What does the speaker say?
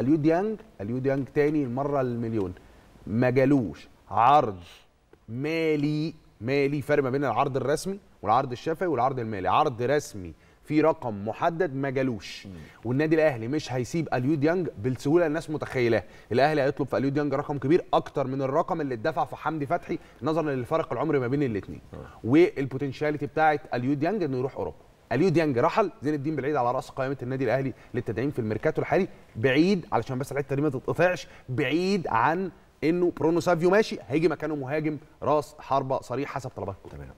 اليو ديانج اليو ديانج تاني المره المليون ما جالوش عرض مالي مالي فرق ما بين العرض الرسمي والعرض الشفوي والعرض المالي عرض رسمي في رقم محدد ما جالوش والنادي الاهلي مش هيسيب اليو ديانج بالسهوله الناس متخيله الاهلي هيطلب في اليو ديانج رقم كبير اكتر من الرقم اللي اتدفع في حمدي فتحي نظرا للفرق العمري ما بين الاثنين والبوتنشاليتي بتاعه اليو ديانج انه يروح اوروبا اليو ديانج رحل زين الدين بالعيد على راس قائمه النادي الاهلي للتدعيم في الميركاتو الحالي بعيد علشان بس الحته دي ما تتقطعش بعيد عن انه برونو سافيو ماشي هيجي مكانه مهاجم راس حربه صريح حسب طلبات تمام